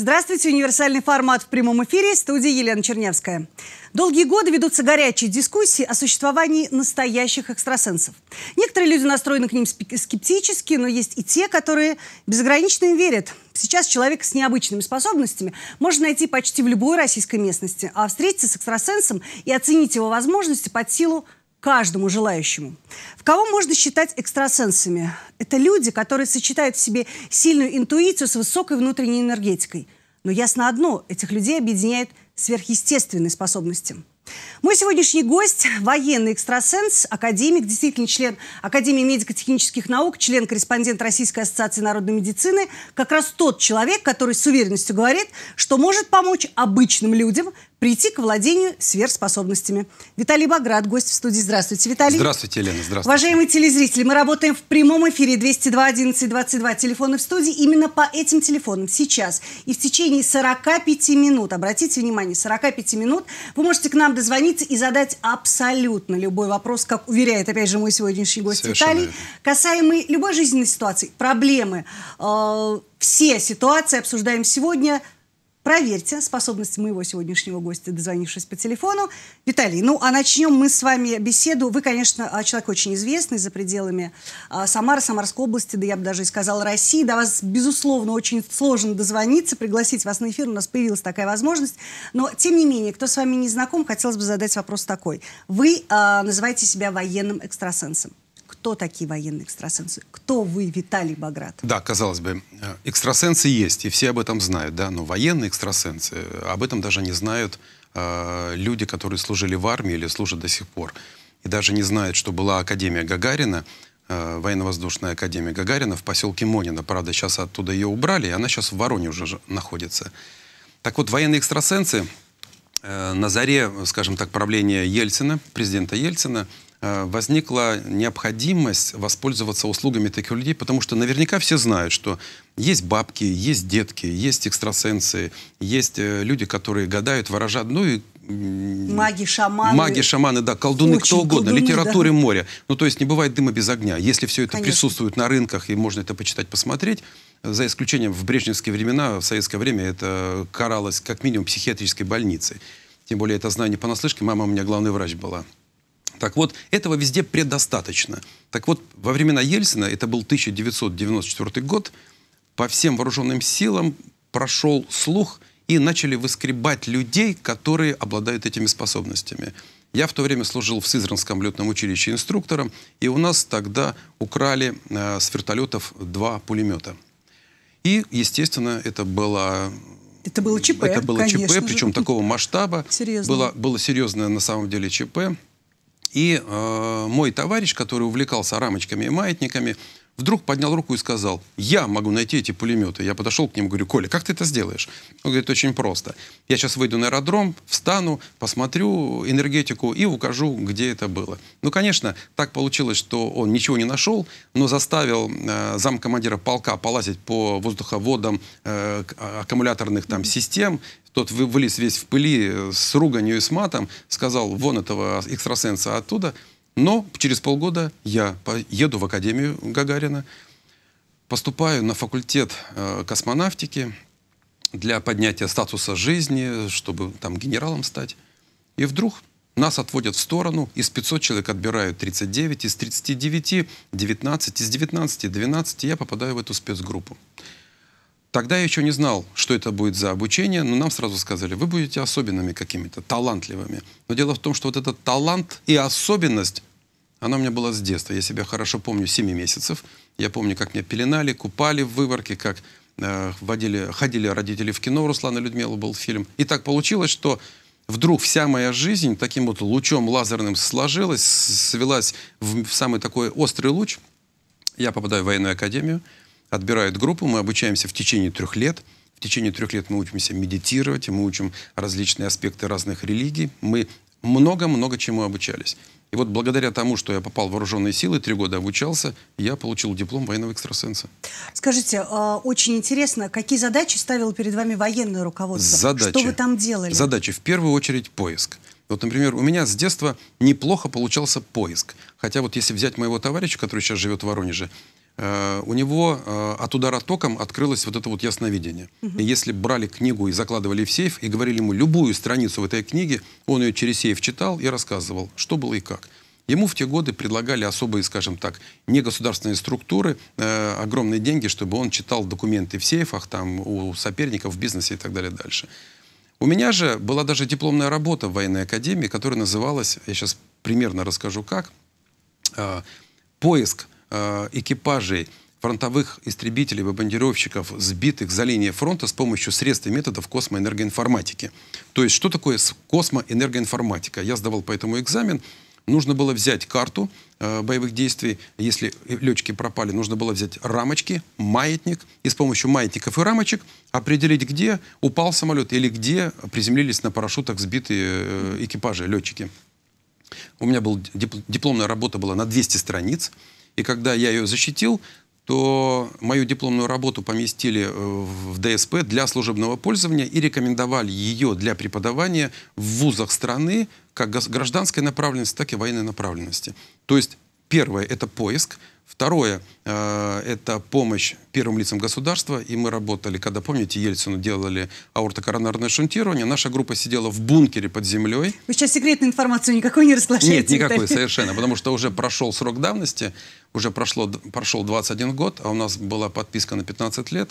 Здравствуйте, универсальный формат в прямом эфире, студии Елена Чернявская. Долгие годы ведутся горячие дискуссии о существовании настоящих экстрасенсов. Некоторые люди настроены к ним скептически, но есть и те, которые безгранично им верят. Сейчас человек с необычными способностями можно найти почти в любой российской местности, а встретиться с экстрасенсом и оценить его возможности под силу каждому желающему. В кого можно считать экстрасенсами? Это люди, которые сочетают в себе сильную интуицию с высокой внутренней энергетикой. Но ясно одно, этих людей объединяет сверхъестественные способности. Мой сегодняшний гость – военный экстрасенс, академик, действительно член Академии медико-технических наук, член-корреспондент Российской ассоциации народной медицины, как раз тот человек, который с уверенностью говорит, что может помочь обычным людям, прийти к владению сверхспособностями. Виталий Баграт, гость в студии. Здравствуйте, Виталий. Здравствуйте, Елена. Здравствуйте. Уважаемые телезрители, мы работаем в прямом эфире 202 11 22 телефоны в студии. Именно по этим телефонам сейчас и в течение 45 минут, обратите внимание, 45 минут вы можете к нам дозвониться и задать абсолютно любой вопрос, как уверяет, опять же, мой сегодняшний гость Совершенно Виталий, верно. касаемый любой жизненной ситуации, проблемы, э, все ситуации обсуждаем сегодня – Проверьте способность моего сегодняшнего гостя, дозвонившись по телефону. Виталий, ну а начнем мы с вами беседу. Вы, конечно, а, человек очень известный за пределами а, Самары, Самарской области, да я бы даже и сказала России. До вас, безусловно, очень сложно дозвониться, пригласить вас на эфир. У нас появилась такая возможность. Но, тем не менее, кто с вами не знаком, хотелось бы задать вопрос такой. Вы а, называете себя военным экстрасенсом кто такие военные экстрасенсы? Кто вы, Виталий Баграт? Да, казалось бы, э, экстрасенсы есть, и все об этом знают, да, но военные экстрасенсы э, об этом даже не знают э, люди, которые служили в армии или служат до сих пор. И даже не знают, что была Академия Гагарина, э, военно-воздушная Академия Гагарина в поселке Монина. Правда, сейчас оттуда ее убрали, и она сейчас в Вороне уже находится. Так вот, военные экстрасенсы э, на заре, скажем так, правления Ельцина, президента Ельцина, Э, возникла необходимость воспользоваться услугами таких людей, потому что наверняка все знают, что есть бабки, есть детки, есть экстрасенсы, есть э, люди, которые гадают, выражают, ну и Маги, шаманы. Маги, шаманы, да, колдуны, кто угодно, колдуны, литературе да. море. Ну, то есть не бывает дыма без огня. Если все это Конечно. присутствует на рынках, и можно это почитать, посмотреть, за исключением в брежневские времена, в советское время это каралось как минимум психиатрической больницей. Тем более это знание понаслышке, мама у меня главный врач была. Так вот, этого везде предостаточно. Так вот, во времена Ельцина, это был 1994 год, по всем вооруженным силам прошел слух и начали выскребать людей, которые обладают этими способностями. Я в то время служил в Сызранском летном училище инструктором, и у нас тогда украли э, с вертолетов два пулемета. И, естественно, это было... Это было ЧП, Это было ЧП, причем такого масштаба. Серьезно. Было, было серьезное на самом деле ЧП. И э, мой товарищ, который увлекался рамочками и маятниками, вдруг поднял руку и сказал, я могу найти эти пулеметы. Я подошел к ним, говорю, Коля, как ты это сделаешь? Он говорит, очень просто. Я сейчас выйду на аэродром, встану, посмотрю энергетику и укажу, где это было. Ну, конечно, так получилось, что он ничего не нашел, но заставил э, замкомандира полка полазить по воздуховодам э, а, аккумуляторных там систем, тот вылез весь в пыли э, с руганью и с матом, сказал, вон этого экстрасенса оттуда, но через полгода я еду в Академию Гагарина, поступаю на факультет э, космонавтики для поднятия статуса жизни, чтобы там генералом стать. И вдруг нас отводят в сторону, из 500 человек отбирают 39, из 39 19, из 19 12 я попадаю в эту спецгруппу. Тогда я еще не знал, что это будет за обучение, но нам сразу сказали, вы будете особенными какими-то, талантливыми. Но дело в том, что вот этот талант и особенность, она у меня была с детства. Я себя хорошо помню 7 месяцев. Я помню, как меня пеленали, купали в выворке, как э, водили, ходили родители в кино, Руслана Людмила был фильм. И так получилось, что вдруг вся моя жизнь таким вот лучом лазерным сложилась, свелась в, в самый такой острый луч. Я попадаю в военную академию – отбирают группу, мы обучаемся в течение трех лет. В течение трех лет мы учимся медитировать, мы учим различные аспекты разных религий. Мы много-много чему обучались. И вот благодаря тому, что я попал в вооруженные силы, три года обучался, я получил диплом военного экстрасенса. Скажите, а, очень интересно, какие задачи ставило перед вами военное руководство? Задачи. Что вы там делали? Задачи. В первую очередь поиск. Вот, например, у меня с детства неплохо получался поиск. Хотя вот если взять моего товарища, который сейчас живет в Воронеже, Э, у него э, от удара током открылось вот это вот ясновидение. Угу. если брали книгу и закладывали в сейф, и говорили ему любую страницу в этой книге, он ее через сейф читал и рассказывал, что было и как. Ему в те годы предлагали особые, скажем так, негосударственные структуры, э, огромные деньги, чтобы он читал документы в сейфах, там, у соперников в бизнесе и так далее дальше. У меня же была даже дипломная работа в военной академии, которая называлась, я сейчас примерно расскажу как, э, «Поиск Э, экипажей фронтовых истребителей, бомбардировщиков, сбитых за линией фронта с помощью средств и методов космоэнергоинформатики. То есть, что такое космоэнергоинформатика? Я сдавал по этому экзамен. Нужно было взять карту э, боевых действий, если летчики пропали, нужно было взять рамочки, маятник, и с помощью маятников и рамочек определить, где упал самолет или где приземлились на парашютах сбитые э, экипажи, летчики. У меня был дипломная работа была на 200 страниц. И когда я ее защитил, то мою дипломную работу поместили э, в ДСП для служебного пользования и рекомендовали ее для преподавания в вузах страны как гражданской направленности, так и военной направленности. То есть первое – это поиск, Второе э, это помощь первым лицам государства. И мы работали, когда, помните, Ельцину делали аортокоронарное шунтирование. Наша группа сидела в бункере под землей. Вы сейчас секретную информацию никакой не разглашаете? Нет, никакой, совершенно. Потому что уже прошел срок давности уже прошло, прошел 21 год, а у нас была подписка на 15 лет.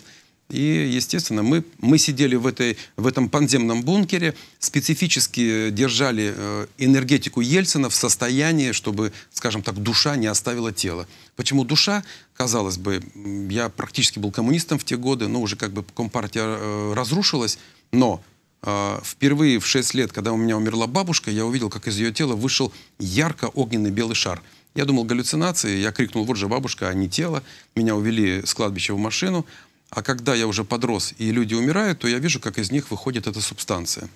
И, естественно, мы, мы сидели в, этой, в этом подземном бункере, специфически э, держали э, энергетику Ельцина в состоянии, чтобы, скажем так, душа не оставила тело. Почему душа? Казалось бы, я практически был коммунистом в те годы, но уже как бы компартия э, разрушилась, но впервые в 6 лет, когда у меня умерла бабушка, я увидел, как из ее тела вышел ярко-огненный белый шар – я думал, галлюцинации. Я крикнул, вот же бабушка, а не тело. Меня увели с кладбища в машину. А когда я уже подрос, и люди умирают, то я вижу, как из них выходит эта субстанция.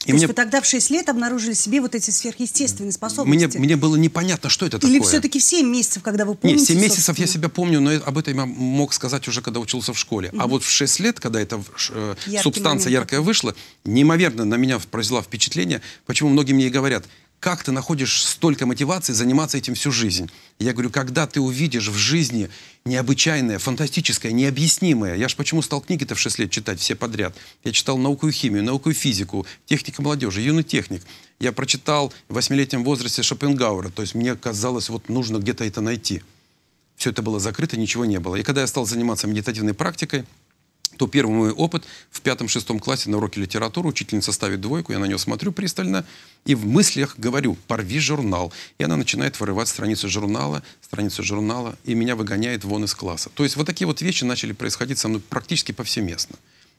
И То мне... есть вы тогда в 6 лет обнаружили себе вот эти сверхъестественные способности? Мне, мне было непонятно, что это Или такое. Или все-таки в 7 месяцев, когда вы помните? Нет, 7 собственно... месяцев я себя помню, но об этом я мог сказать уже, когда учился в школе. Mm-hmm. А вот в 6 лет, когда эта э, субстанция момент. яркая вышла, неимоверно на меня произвела впечатление, почему многие мне и говорят – как ты находишь столько мотивации заниматься этим всю жизнь? Я говорю, когда ты увидишь в жизни необычайное, фантастическое, необъяснимое. Я же почему стал книги-то в 6 лет читать все подряд. Я читал науку и химию, науку и физику, техника молодежи, юный техник. Я прочитал в восьмилетнем возрасте Шопенгауэра. То есть мне казалось, вот нужно где-то это найти. Все это было закрыто, ничего не было. И когда я стал заниматься медитативной практикой, то первый мой опыт в пятом-шестом классе на уроке литературы учительница ставит двойку, я на нее смотрю пристально и в мыслях говорю «порви журнал». И она начинает вырывать страницу журнала, страницу журнала, и меня выгоняет вон из класса. То есть вот такие вот вещи начали происходить со мной практически повсеместно.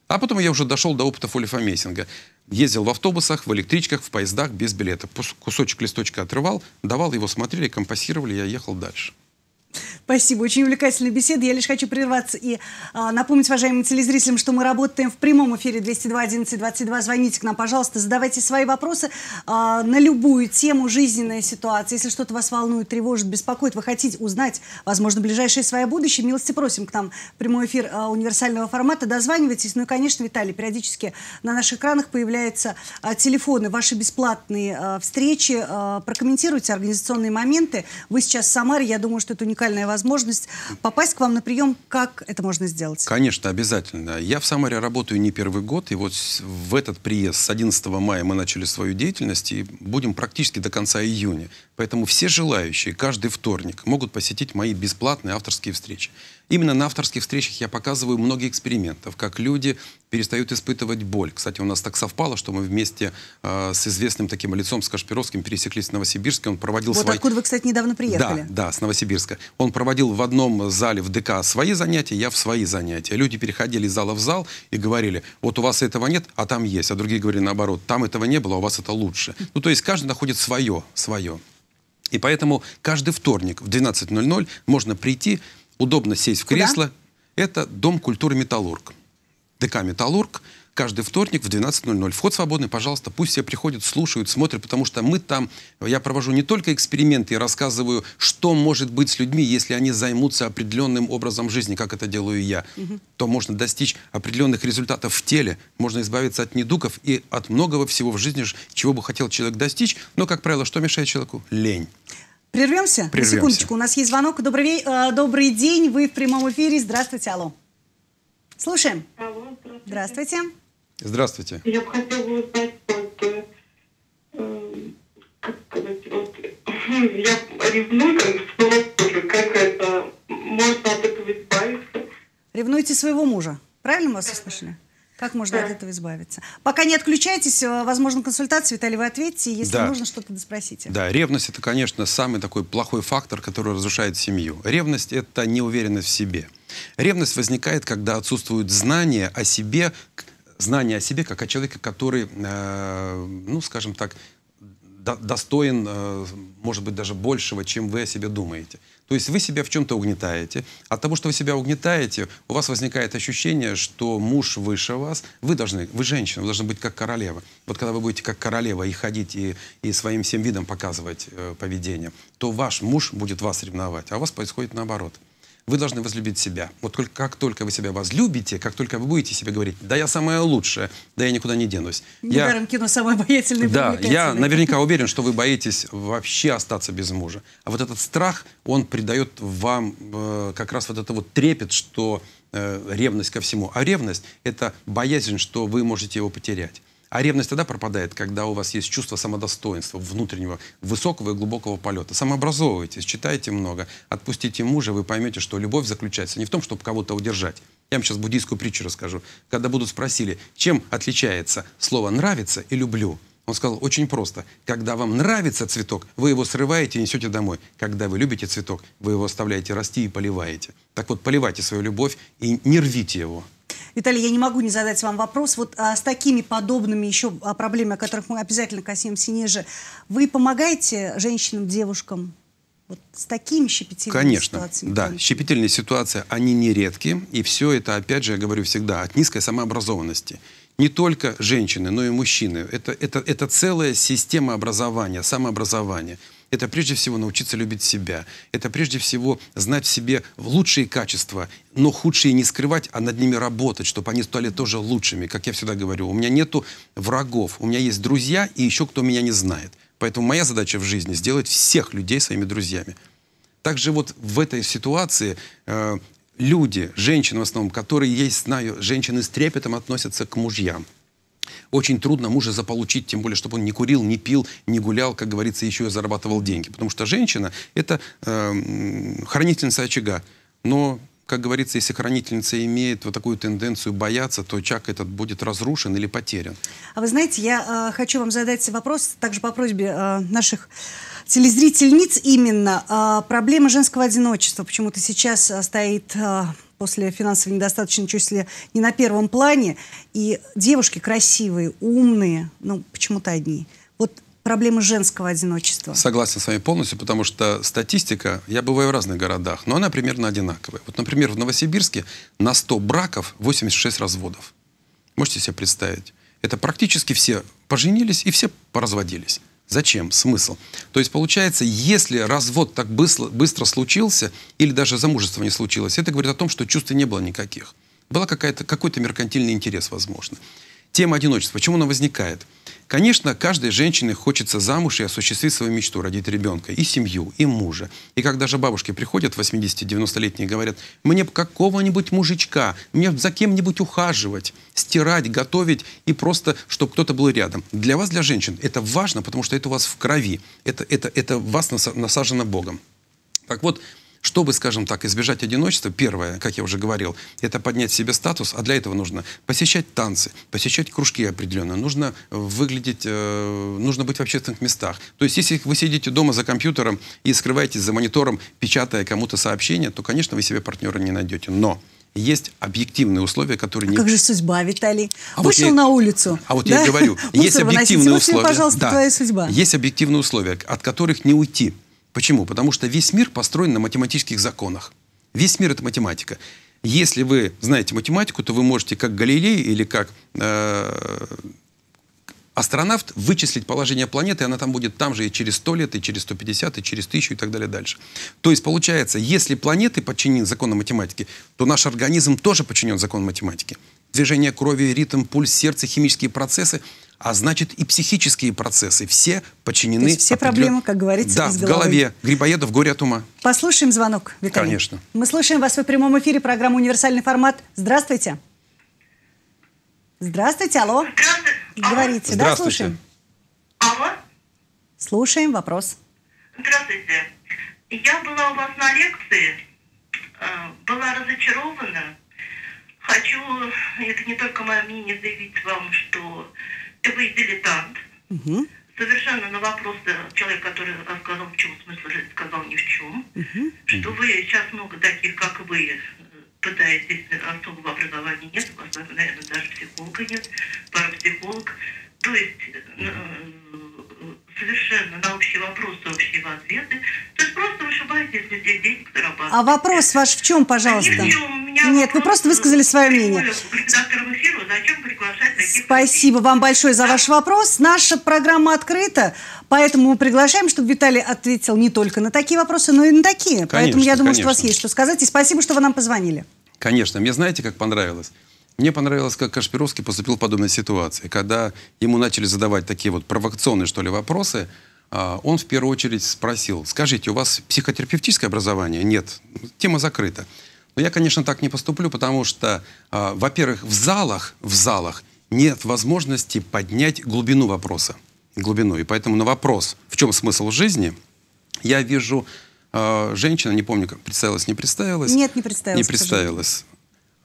А потом я уже дошел до опыта фолифомейсинга. Ездил в автобусах, в электричках, в поездах без билета. Кусочек листочка отрывал, давал его, смотрели, компасировали, я ехал дальше. Спасибо, очень увлекательная беседа. Я лишь хочу прерваться и а, напомнить уважаемым телезрителям, что мы работаем в прямом эфире 202 11 22. Звоните к нам, пожалуйста, задавайте свои вопросы а, на любую тему жизненной ситуации. Если что-то вас волнует, тревожит, беспокоит, вы хотите узнать, возможно, ближайшее свое будущее, милости просим к нам в прямой эфир а, универсального формата. Дозванивайтесь. Ну и, конечно, Виталий, периодически на наших экранах появляются а, телефоны, ваши бесплатные а, встречи. А, прокомментируйте организационные моменты. Вы сейчас в Самаре, я думаю, что это не уникальная возможность попасть к вам на прием. Как это можно сделать? Конечно, обязательно. Я в Самаре работаю не первый год, и вот в этот приезд с 11 мая мы начали свою деятельность и будем практически до конца июня. Поэтому все желающие каждый вторник могут посетить мои бесплатные авторские встречи. Именно на авторских встречах я показываю много экспериментов, как люди перестают испытывать боль. Кстати, у нас так совпало, что мы вместе э, с известным таким лицом, с Кашпировским, пересеклись в Новосибирске. Он проводил вот свои... откуда вы, кстати, недавно приехали. Да, да, с Новосибирска. Он проводил в одном зале в ДК свои занятия, я в свои занятия. Люди переходили из зала в зал и говорили, вот у вас этого нет, а там есть. А другие говорили наоборот, там этого не было, а у вас это лучше. Ну, то есть каждый находит свое, свое. И поэтому каждый вторник в 12.00 можно прийти удобно сесть в кресло. Куда? Это Дом культуры «Металлург». ДК «Металлург» каждый вторник в 12.00. Вход свободный, пожалуйста, пусть все приходят, слушают, смотрят, потому что мы там, я провожу не только эксперименты и рассказываю, что может быть с людьми, если они займутся определенным образом жизни, как это делаю я, угу. то можно достичь определенных результатов в теле, можно избавиться от недугов и от многого всего в жизни, чего бы хотел человек достичь, но, как правило, что мешает человеку? Лень. Прервемся? Прервемся. На секундочку, у нас есть звонок. Добрый, ве... э, добрый день, вы в прямом эфире. Здравствуйте, алло. Слушаем. Алло, здравствуйте. Здравствуйте. Здравствуйте. Я бы хотела узнать, вот, э, как сказать, вот, я ревную к как это, можно от этого избавиться. Ревнуете своего мужа, правильно мы вас услышали? Да. Как можно да. от этого избавиться? Пока не отключайтесь, э, возможно, консультация. Виталий, вы ответьте, если да. нужно, что-то спросите. Да, ревность – это, конечно, самый такой плохой фактор, который разрушает семью. Ревность – это неуверенность в себе. Ревность возникает, когда отсутствуют знания о себе, знания о себе как о человеке, который, э, ну, скажем так, достоин, э, может быть, даже большего, чем вы о себе думаете. То есть вы себя в чем-то угнетаете. От того, что вы себя угнетаете, у вас возникает ощущение, что муж выше вас. Вы должны, вы женщина, вы должны быть как королева. Вот когда вы будете как королева и ходить, и, и своим всем видом показывать э, поведение, то ваш муж будет вас ревновать, а у вас происходит наоборот. Вы должны возлюбить себя. Вот только, как только вы себя возлюбите, как только вы будете себе говорить, да я самая лучшая, да я никуда не денусь. Недаром я... кино самое обаятельное Да, я наверняка уверен, что вы боитесь вообще остаться без мужа. А вот этот страх, он придает вам э, как раз вот это вот трепет, что э, ревность ко всему. А ревность — это боязнь, что вы можете его потерять. А ревность тогда пропадает, когда у вас есть чувство самодостоинства, внутреннего, высокого и глубокого полета. Самообразовывайтесь, читайте много, отпустите мужа, вы поймете, что любовь заключается не в том, чтобы кого-то удержать. Я вам сейчас буддийскую притчу расскажу. Когда будут спросили, чем отличается слово «нравится» и «люблю», он сказал очень просто. Когда вам нравится цветок, вы его срываете и несете домой. Когда вы любите цветок, вы его оставляете расти и поливаете. Так вот, поливайте свою любовь и не рвите его. Виталий, я не могу не задать вам вопрос. Вот а, с такими подобными еще а, проблемами, о которых мы обязательно коснемся ниже, вы помогаете женщинам, девушкам? Вот с такими щепетильными Конечно, ситуациями? Конечно, да. Конечно. Щепетильные ситуации, они нередки. И все это, опять же, я говорю всегда, от низкой самообразованности не только женщины, но и мужчины. Это, это, это целая система образования, самообразования. Это прежде всего научиться любить себя. Это прежде всего знать в себе лучшие качества, но худшие не скрывать, а над ними работать, чтобы они стали тоже лучшими. Как я всегда говорю, у меня нету врагов, у меня есть друзья и еще кто меня не знает. Поэтому моя задача в жизни — сделать всех людей своими друзьями. Также вот в этой ситуации э, люди, женщины в основном, которые, я знаю, женщины с трепетом относятся к мужьям. Очень трудно мужа заполучить, тем более, чтобы он не курил, не пил, не гулял, как говорится, еще и зарабатывал деньги. Потому что женщина – это э, хранительница очага. Но как говорится, если хранительница имеет вот такую тенденцию бояться, то чак этот будет разрушен или потерян. А вы знаете, я э, хочу вам задать вопрос также по просьбе э, наших телезрительниц именно. Э, проблема женского одиночества почему-то сейчас э, стоит... Э, после финансовой недостаточности чуть не на первом плане. И девушки красивые, умные, ну, почему-то одни – проблемы женского одиночества. Согласен с вами полностью, потому что статистика, я бываю в разных городах, но она примерно одинаковая. Вот, например, в Новосибирске на 100 браков 86 разводов. Можете себе представить? Это практически все поженились и все поразводились. Зачем? Смысл. То есть получается, если развод так быстро, случился, или даже замужество не случилось, это говорит о том, что чувств не было никаких. Был какой-то меркантильный интерес, возможно. Тема одиночества. Почему она возникает? Конечно, каждой женщине хочется замуж и осуществить свою мечту, родить ребенка, и семью, и мужа. И когда же бабушки приходят, 80-90-летние, говорят, мне какого-нибудь мужичка, мне за кем-нибудь ухаживать, стирать, готовить, и просто, чтобы кто-то был рядом. Для вас, для женщин, это важно, потому что это у вас в крови, это, это, это вас насажено Богом. Так вот, чтобы, скажем так, избежать одиночества, первое, как я уже говорил, это поднять себе статус, а для этого нужно посещать танцы, посещать кружки определенные, нужно выглядеть, э, нужно быть в общественных местах. То есть, если вы сидите дома за компьютером и скрываетесь за монитором, печатая кому-то сообщение, то, конечно, вы себе партнера не найдете. Но есть объективные условия, которые... А не... как же судьба, Виталий? А Вышел вот я... на улицу. А вот да? я говорю, есть объективные выносите. условия. Вот пожалуйста, да. твоя судьба. Есть объективные условия, от которых не уйти. Почему? Потому что весь мир построен на математических законах. Весь мир — это математика. Если вы знаете математику, то вы можете, как Галилей или как э, астронавт, вычислить положение планеты, и она там будет там же и через 100 лет, и через 150, и через 1000, и так далее дальше. То есть получается, если планеты подчинены законам математики, то наш организм тоже подчинен законам математики. Движение крови, ритм, пульс сердца, химические процессы — а значит и психические процессы все подчинены... То есть все определен... проблемы, как говорится, да, из в голове. Грибоедов горе от ума. Послушаем звонок, Виталий. Конечно. Мы слушаем вас в прямом эфире программы «Универсальный формат». Здравствуйте. Здравствуйте, алло. Здравствуйте. Говорите, алло. да, слушаем. Алло. Слушаем вопрос. Здравствуйте. Я была у вас на лекции, э, была разочарована. Хочу, это не только мое мнение, заявить вам, что вы дилетант. Угу. Совершенно на вопрос человек, который сказал, в чем смысл жизни, сказал ни в чем. Угу. Что вы сейчас много таких, как вы, э, пытаетесь, э, особого образования нет, у вас, наверное, даже психолога нет, парапсихолог. То есть э, совершенно на общие вопросы, общие ответы. То есть просто вышибаете из людей денег зарабатывать. А вопрос ваш в чем, пожалуйста? Ни Нет, вы просто высказали свое мнение. Спасибо вам большое за ваш вопрос. Наша программа открыта, поэтому мы приглашаем, чтобы Виталий ответил не только на такие вопросы, но и на такие. Конечно, поэтому я думаю, конечно. что у вас есть что сказать. И спасибо, что вы нам позвонили. Конечно. Мне знаете, как понравилось? Мне понравилось, как Кашпировский поступил в подобной ситуации. Когда ему начали задавать такие вот провокационные, что ли, вопросы, а, он в первую очередь спросил, скажите, у вас психотерапевтическое образование? Нет, тема закрыта. Но я, конечно, так не поступлю, потому что, а, во-первых, в залах, в залах нет возможности поднять глубину вопроса. Глубину. И поэтому на вопрос, в чем смысл жизни, я вижу а, женщина, не помню, как представилась, не представилась. Нет, не представилась. Не представилась.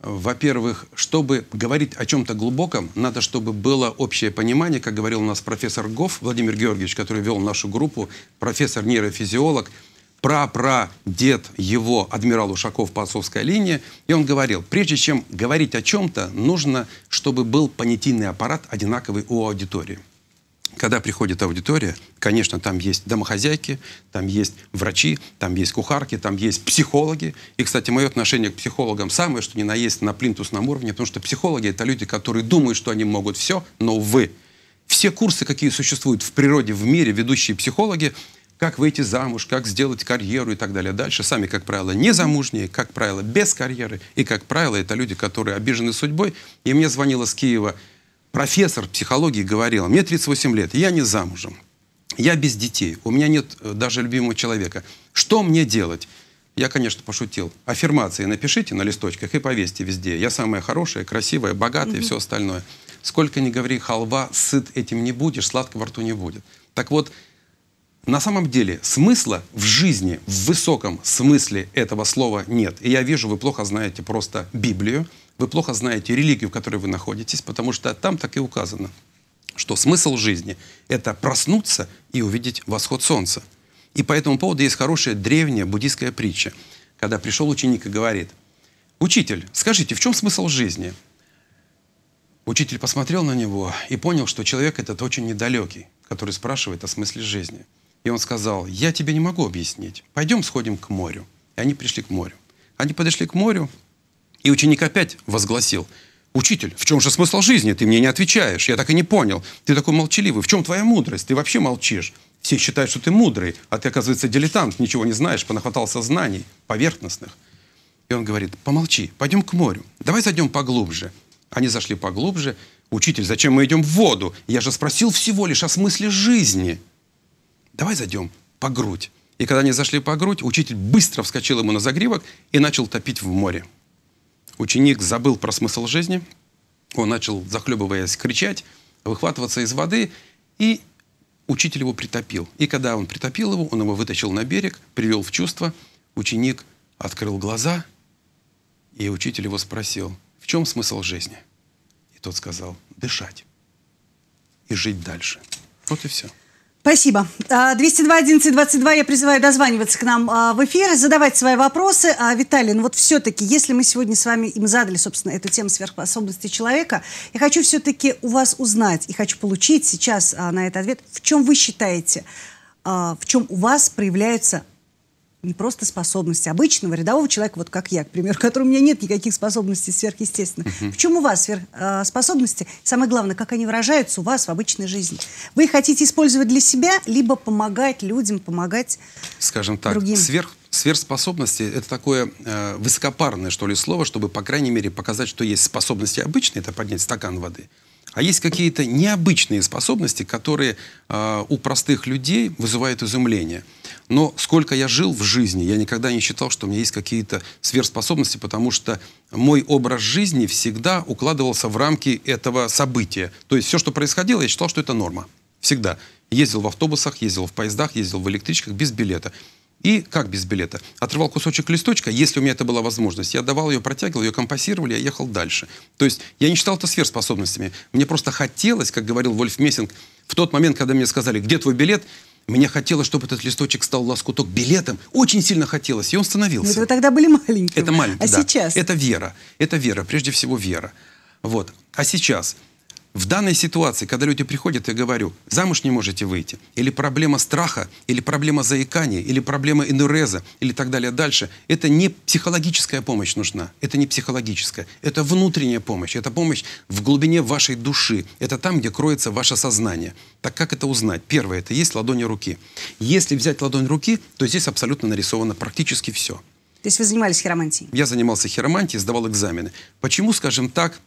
Во-первых, чтобы говорить о чем-то глубоком, надо, чтобы было общее понимание, как говорил у нас профессор Гоф Владимир Георгиевич, который вел нашу группу, профессор-нейрофизиолог, прапрадед его, адмирал Ушаков по Отцовской линии, и он говорил, прежде чем говорить о чем-то, нужно, чтобы был понятийный аппарат одинаковый у аудитории когда приходит аудитория, конечно, там есть домохозяйки, там есть врачи, там есть кухарки, там есть психологи. И, кстати, мое отношение к психологам самое, что ни на есть на плинтусном уровне, потому что психологи — это люди, которые думают, что они могут все, но вы. Все курсы, какие существуют в природе, в мире, ведущие психологи, как выйти замуж, как сделать карьеру и так далее. Дальше сами, как правило, не замужние, как правило, без карьеры. И, как правило, это люди, которые обижены судьбой. И мне звонила с Киева профессор психологии говорила, мне 38 лет, я не замужем, я без детей, у меня нет э, даже любимого человека. Что мне делать? Я, конечно, пошутил. Аффирмации напишите на листочках и повесьте везде. Я самая хорошая, красивая, богатая угу. и все остальное. Сколько ни говори, халва, сыт этим не будешь, сладко во рту не будет. Так вот, на самом деле смысла в жизни, в высоком смысле этого слова нет. И я вижу, вы плохо знаете просто Библию, вы плохо знаете религию, в которой вы находитесь, потому что там так и указано, что смысл жизни — это проснуться и увидеть восход солнца. И по этому поводу есть хорошая древняя буддийская притча, когда пришел ученик и говорит, «Учитель, скажите, в чем смысл жизни?» Учитель посмотрел на него и понял, что человек этот очень недалекий, который спрашивает о смысле жизни. И он сказал, «Я тебе не могу объяснить. Пойдем сходим к морю». И они пришли к морю. Они подошли к морю, и ученик опять возгласил, «Учитель, в чем же смысл жизни? Ты мне не отвечаешь, я так и не понял. Ты такой молчаливый, в чем твоя мудрость? Ты вообще молчишь. Все считают, что ты мудрый, а ты, оказывается, дилетант, ничего не знаешь, понахватался знаний поверхностных». И он говорит, «Помолчи, пойдем к морю, давай зайдем поглубже». Они зашли поглубже. «Учитель, зачем мы идем в воду? Я же спросил всего лишь о смысле жизни». «Давай зайдем по грудь». И когда они зашли по грудь, учитель быстро вскочил ему на загривок и начал топить в море. Ученик забыл про смысл жизни, он начал, захлебываясь, кричать, выхватываться из воды, и учитель его притопил. И когда он притопил его, он его вытащил на берег, привел в чувство, ученик открыл глаза, и учитель его спросил, в чем смысл жизни? И тот сказал, дышать и жить дальше. Вот и все. Спасибо. 202-11-22, а, я призываю дозваниваться к нам а, в эфир, задавать свои вопросы. А, Виталий, ну вот все-таки, если мы сегодня с вами им задали, собственно, эту тему сверхспособности человека, я хочу все-таки у вас узнать и хочу получить сейчас на этот ответ, в чем вы считаете, в чем у вас проявляются не просто способности обычного рядового человека, вот как я, к примеру, который у меня нет никаких способностей сверхъестественных. Uh -huh. В чем у вас сверхспособности? э, Самое главное, как они выражаются у вас в обычной жизни? Вы их хотите использовать для себя, либо помогать людям, помогать Скажем так, другим? сверх сверхспособности — это такое э, высокопарное, что ли, слово, чтобы, по крайней мере, показать, что есть способности обычные, это поднять стакан воды — а есть какие-то необычные способности, которые э, у простых людей вызывают изумление. Но сколько я жил в жизни, я никогда не считал, что у меня есть какие-то сверхспособности, потому что мой образ жизни всегда укладывался в рамки этого события. То есть все, что происходило, я считал, что это норма. Всегда. Ездил в автобусах, ездил в поездах, ездил в электричках без билета. И как без билета? Отрывал кусочек листочка, если у меня это была возможность. Я давал ее, протягивал, ее компасировали, я ехал дальше. То есть я не считал это сверхспособностями. Мне просто хотелось, как говорил Вольф Мессинг, в тот момент, когда мне сказали, где твой билет, мне хотелось, чтобы этот листочек стал лоскуток билетом. Очень сильно хотелось, и он становился. Но вы тогда были маленькие. Это маленький, А да. сейчас? Это вера. Это вера, прежде всего вера. Вот. А сейчас? В данной ситуации, когда люди приходят, я говорю, замуж не можете выйти, или проблема страха, или проблема заикания, или проблема энуреза, или так далее дальше, это не психологическая помощь нужна, это не психологическая, это внутренняя помощь, это помощь в глубине вашей души, это там, где кроется ваше сознание. Так как это узнать? Первое, это есть ладони руки. Если взять ладонь руки, то здесь абсолютно нарисовано практически все. То есть вы занимались хиромантией? Я занимался хиромантией, сдавал экзамены. Почему, скажем так,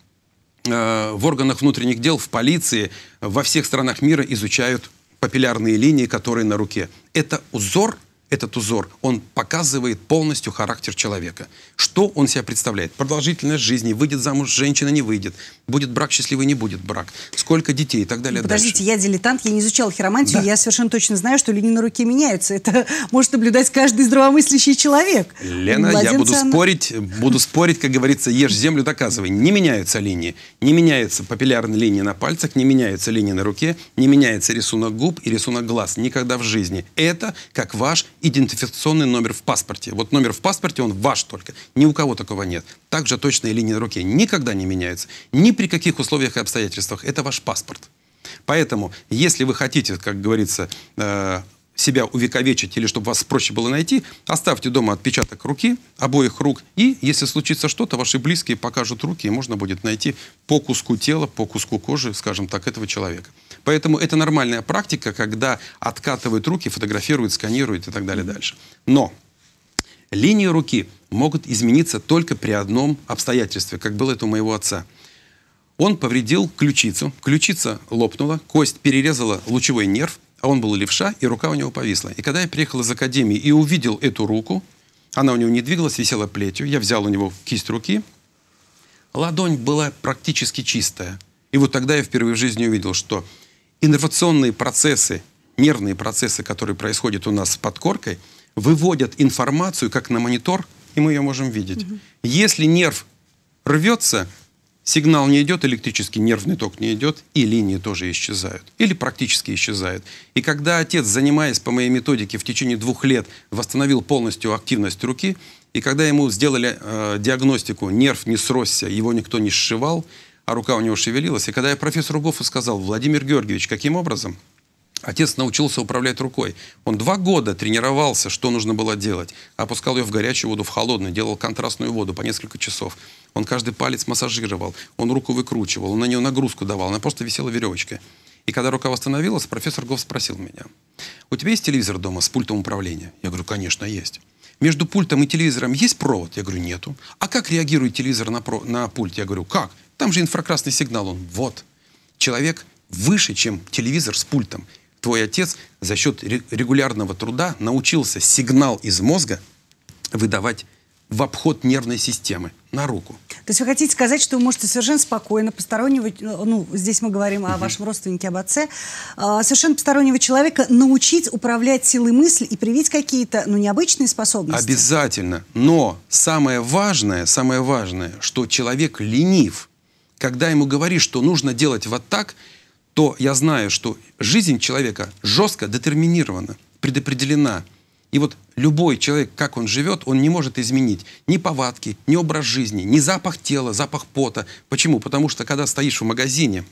Э, в органах внутренних дел, в полиции, во всех странах мира изучают папиллярные линии, которые на руке. Это узор, этот узор, он показывает полностью характер человека. Что он себя представляет? Продолжительность жизни, выйдет замуж женщина, не выйдет, будет брак счастливый, не будет брак, сколько детей и так далее. Подождите, дальше. я дилетант, я не изучал хиромантию, да. я совершенно точно знаю, что линии на руке меняются. Это может наблюдать каждый здравомыслящий человек. Лена, я буду она... спорить, буду спорить, как говорится, ешь землю, доказывай. Не меняются линии, не меняются папиллярные линии на пальцах, не меняются линии на руке, не меняется рисунок губ и рисунок глаз никогда в жизни. Это как ваш идентификационный номер в паспорте. Вот номер в паспорте, он ваш только. Ни у кого такого нет. Также точные линии на руке никогда не меняются. Ни при каких условиях и обстоятельствах. Это ваш паспорт. Поэтому, если вы хотите, как говорится, э, себя увековечить или чтобы вас проще было найти, оставьте дома отпечаток руки, обоих рук, и если случится что-то, ваши близкие покажут руки, и можно будет найти по куску тела, по куску кожи, скажем так, этого человека. Поэтому это нормальная практика, когда откатывают руки, фотографируют, сканируют и так далее дальше. Но линии руки могут измениться только при одном обстоятельстве, как было это у моего отца. Он повредил ключицу, ключица лопнула, кость перерезала лучевой нерв, а он был левша, и рука у него повисла. И когда я приехал из академии и увидел эту руку, она у него не двигалась, висела плетью, я взял у него кисть руки, ладонь была практически чистая. И вот тогда я впервые в жизни увидел, что инновационные процессы, нервные процессы, которые происходят у нас с подкоркой, выводят информацию как на монитор, и мы ее можем видеть. Угу. Если нерв рвется, Сигнал не идет, электрический нервный ток не идет, и линии тоже исчезают. Или практически исчезают. И когда отец, занимаясь по моей методике в течение двух лет, восстановил полностью активность руки, и когда ему сделали э, диагностику, нерв не сросся, его никто не сшивал, а рука у него шевелилась, и когда я профессору Гофу сказал, Владимир Георгиевич, каким образом? Отец научился управлять рукой. Он два года тренировался, что нужно было делать. Опускал ее в горячую воду, в холодную, делал контрастную воду по несколько часов он каждый палец массажировал, он руку выкручивал, он на нее нагрузку давал, она просто висела веревочкой. И когда рука восстановилась, профессор Гофф спросил меня, «У тебя есть телевизор дома с пультом управления?» Я говорю, «Конечно, есть». «Между пультом и телевизором есть провод?» Я говорю, «Нету». «А как реагирует телевизор на, про... на пульт?» Я говорю, «Как? Там же инфракрасный сигнал». Он, «Вот, человек выше, чем телевизор с пультом. Твой отец за счет регулярного труда научился сигнал из мозга выдавать в обход нервной системы на руку. То есть вы хотите сказать, что вы можете совершенно спокойно постороннего, ну, здесь мы говорим о вашем родственнике, об отце, а, совершенно постороннего человека научить управлять силой мысли и привить какие-то, ну, необычные способности? Обязательно. Но самое важное, самое важное, что человек ленив. Когда ему говоришь, что нужно делать вот так, то я знаю, что жизнь человека жестко детерминирована, предопределена – и вот любой человек, как он живет, он не может изменить ни повадки, ни образ жизни, ни запах тела, запах пота. Почему? Потому что когда стоишь в магазине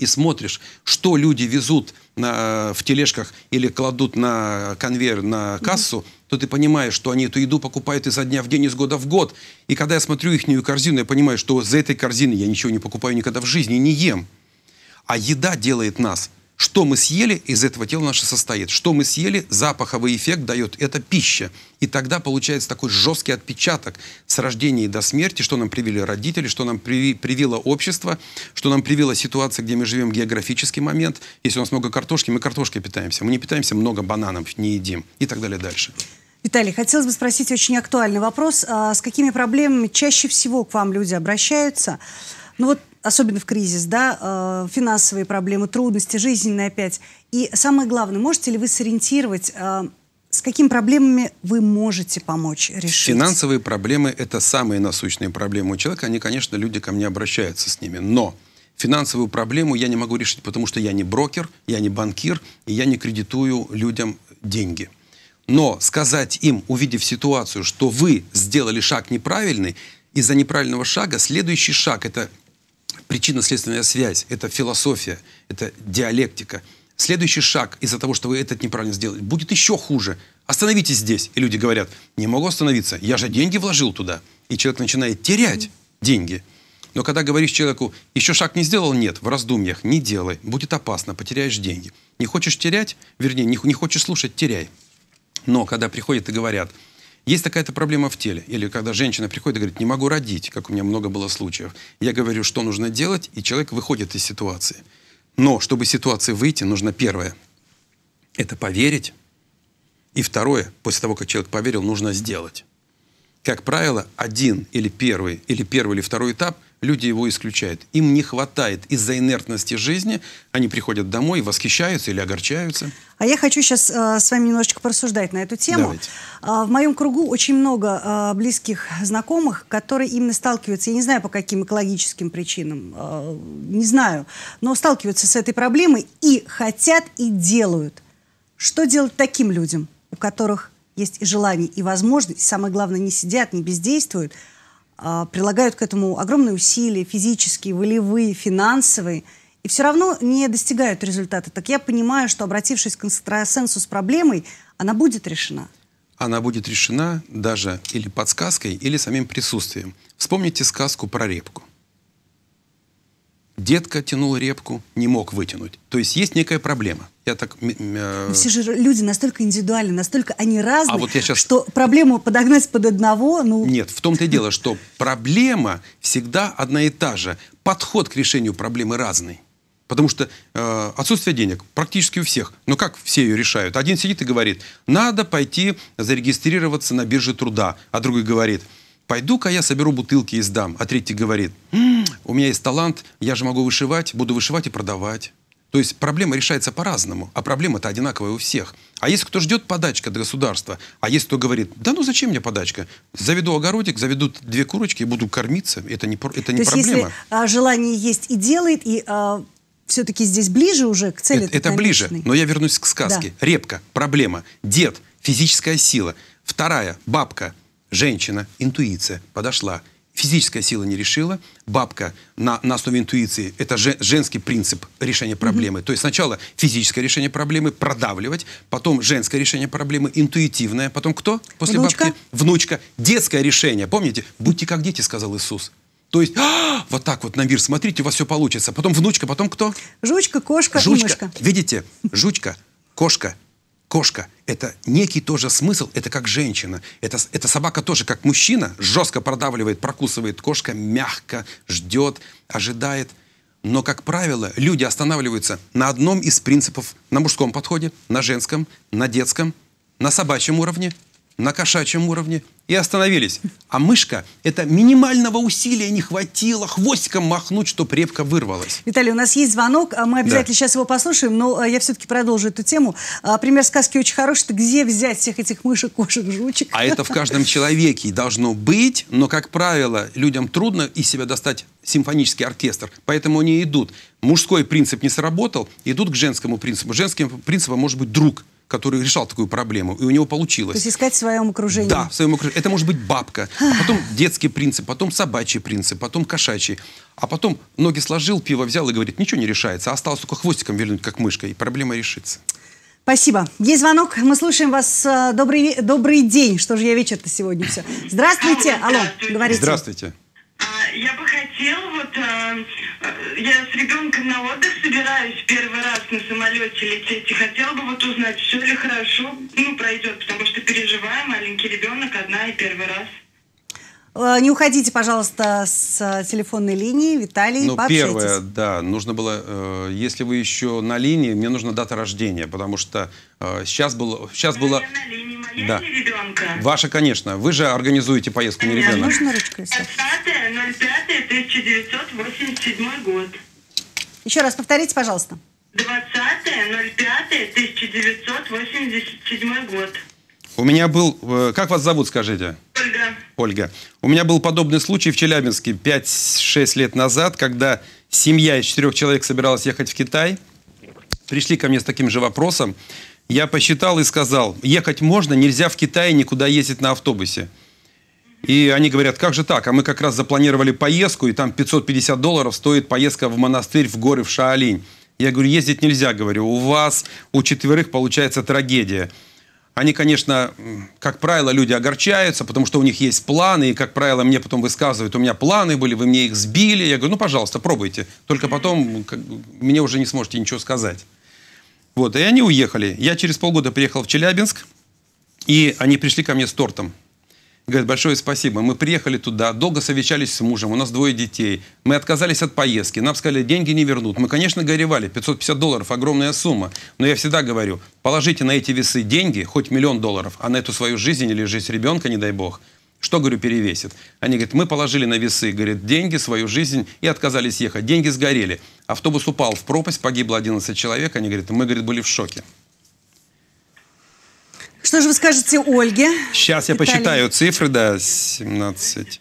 и смотришь, что люди везут на, э, в тележках или кладут на конвейер, на кассу, mm -hmm. то ты понимаешь, что они эту еду покупают изо дня в день, из года в год. И когда я смотрю их корзину, я понимаю, что за этой корзиной я ничего не покупаю никогда в жизни, не ем. А еда делает нас – что мы съели, из этого тела наше состоит. Что мы съели, запаховый эффект дает эта пища. И тогда получается такой жесткий отпечаток с рождения до смерти, что нам привели родители, что нам приви, привило общество, что нам привила ситуация, где мы живем, географический момент. Если у нас много картошки, мы картошкой питаемся. Мы не питаемся много бананов, не едим и так далее дальше. Виталий, хотелось бы спросить очень актуальный вопрос. А с какими проблемами чаще всего к вам люди обращаются? Ну вот особенно в кризис, да, э, финансовые проблемы, трудности, жизненные опять. И самое главное, можете ли вы сориентировать, э, с какими проблемами вы можете помочь решить? Финансовые проблемы – это самые насущные проблемы у человека. Они, конечно, люди ко мне обращаются с ними. Но финансовую проблему я не могу решить, потому что я не брокер, я не банкир, и я не кредитую людям деньги. Но сказать им, увидев ситуацию, что вы сделали шаг неправильный, из-за неправильного шага следующий шаг – это причинно-следственная связь, это философия, это диалектика. Следующий шаг из-за того, что вы этот неправильно сделали, будет еще хуже. Остановитесь здесь. И люди говорят, не могу остановиться, я же деньги вложил туда. И человек начинает терять деньги. Но когда говоришь человеку, еще шаг не сделал, нет, в раздумьях, не делай, будет опасно, потеряешь деньги. Не хочешь терять, вернее, не, не хочешь слушать, теряй. Но когда приходят и говорят – есть такая-то проблема в теле. Или когда женщина приходит и говорит, не могу родить, как у меня много было случаев. Я говорю, что нужно делать, и человек выходит из ситуации. Но чтобы из ситуации выйти, нужно первое – это поверить. И второе, после того, как человек поверил, нужно сделать. Как правило, один или первый, или первый или второй этап – люди его исключают. Им не хватает из-за инертности жизни. Они приходят домой, восхищаются или огорчаются. А я хочу сейчас э, с вами немножечко порассуждать на эту тему. Э, в моем кругу очень много э, близких знакомых, которые именно сталкиваются, я не знаю по каким экологическим причинам, э, не знаю, но сталкиваются с этой проблемой и хотят и делают. Что делать таким людям, у которых есть и желание, и возможность, и самое главное, не сидят, не бездействуют, а, прилагают к этому огромные усилия физические, волевые, финансовые, и все равно не достигают результата. Так я понимаю, что обратившись к экстрасенсу с проблемой, она будет решена. Она будет решена даже или подсказкой, или самим присутствием. Вспомните сказку про репку. Детка тянул репку, не мог вытянуть. То есть есть некая проблема. Я так... Э... Все же люди настолько индивидуальны, настолько они разные, а вот я сейчас... что проблему подогнать под одного... Ну... Нет, в том-то и дело, что проблема всегда одна и та же. Подход к решению проблемы разный. Потому что э, отсутствие денег практически у всех. Но как все ее решают? Один сидит и говорит, надо пойти зарегистрироваться на бирже труда. А другой говорит, пойду-ка я соберу бутылки и сдам. А третий говорит, у меня есть талант, я же могу вышивать, буду вышивать и продавать. То есть проблема решается по-разному, а проблема-то одинаковая у всех. А есть кто ждет подачка от государства, а есть кто говорит, да ну зачем мне подачка? Заведу огородик, заведу две курочки и буду кормиться, это не, это не То проблема. То есть если а, желание есть и делает, и а, все-таки здесь ближе уже к цели? Это, это ближе, но я вернусь к сказке. Да. Репка, проблема, дед, физическая сила. Вторая, бабка, Женщина, интуиция подошла, физическая сила не решила, бабка на, на основе интуиции, это же, женский принцип решения проблемы. Mm -hmm. То есть сначала физическое решение проблемы продавливать, потом женское решение проблемы интуитивное, потом кто после внучка? бабки? Внучка. Детское решение, помните? «Будьте как дети», сказал Иисус. То есть, «А, вот так вот на мир смотрите, у вас все получится. Потом внучка, потом кто? Жучка, кошка жучка. мышка. Видите? Жучка, кошка, кошка — это некий тоже смысл, это как женщина. Это, это собака тоже как мужчина, жестко продавливает, прокусывает кошка, мягко ждет, ожидает. Но, как правило, люди останавливаются на одном из принципов на мужском подходе, на женском, на детском, на собачьем уровне — на кошачьем уровне и остановились. А мышка, это минимального усилия не хватило хвостиком махнуть, что репка вырвалась. Виталий, у нас есть звонок, а мы обязательно да. сейчас его послушаем, но э, я все-таки продолжу эту тему. А, пример сказки очень хороший, ты где взять всех этих мышек, кошек, жучек? А это в каждом человеке должно быть, но, как правило, людям трудно из себя достать симфонический оркестр, поэтому они идут. Мужской принцип не сработал, идут к женскому принципу. Женским принципом может быть друг, который решал такую проблему, и у него получилось. То есть искать в своем окружении. Да, в своем окружении. Это может быть бабка, а потом детский принцип, потом собачий принцип, потом кошачий. А потом ноги сложил, пиво взял и говорит, ничего не решается, а осталось только хвостиком вернуть, как мышка, и проблема решится. Спасибо. Есть звонок, мы слушаем вас. Э, добрый, добрый день. Что же я вечер-то сегодня все. Здравствуйте. Алло, здравствуйте. говорите. Здравствуйте. А, я бы хотела вот э, я с ребенком на отдых собираюсь первый раз на самолете лететь и хотела бы вот узнать, все ли хорошо, ну, пройдет, потому что переживаю, маленький ребенок одна и первый раз. Э, не уходите, пожалуйста, с э, телефонной линии. Виталий, Ну, первое, да, нужно было, э, если вы еще на линии, мне нужна дата рождения, потому что э, сейчас было... Сейчас было... на линии моя да. ребенка? Ваша, конечно. Вы же организуете поездку, не ребенок. Можно ручкой? Саш? 20.05.1987 год. Еще раз повторите, пожалуйста. 20.05.1987 год. У меня был... Э, как вас зовут, скажите? Ольга. Ольга. У меня был подобный случай в Челябинске 5-6 лет назад, когда семья из четырех человек собиралась ехать в Китай. Пришли ко мне с таким же вопросом. Я посчитал и сказал, ехать можно, нельзя в Китае никуда ездить на автобусе. И они говорят, как же так? А мы как раз запланировали поездку, и там 550 долларов стоит поездка в монастырь, в горы, в Шаолинь. Я говорю, ездить нельзя, говорю, у вас, у четверых получается трагедия. Они, конечно, как правило, люди огорчаются, потому что у них есть планы, и, как правило, мне потом высказывают, у меня планы были, вы мне их сбили. Я говорю, ну, пожалуйста, пробуйте, только потом как, мне уже не сможете ничего сказать. Вот, и они уехали. Я через полгода приехал в Челябинск, и они пришли ко мне с тортом. И говорит, большое спасибо, мы приехали туда, долго совещались с мужем, у нас двое детей, мы отказались от поездки, нам сказали, деньги не вернут. Мы, конечно, горевали, 550 долларов – огромная сумма, но я всегда говорю, положите на эти весы деньги, хоть миллион долларов, а на эту свою жизнь или жизнь ребенка, не дай бог, что, говорю, перевесит? Они говорят, мы положили на весы, говорят деньги, свою жизнь, и отказались ехать. Деньги сгорели. Автобус упал в пропасть, погибло 11 человек. Они говорят, мы, говорит, были в шоке. Что же вы скажете Ольге? Сейчас я посчитаю цифры, да, 17.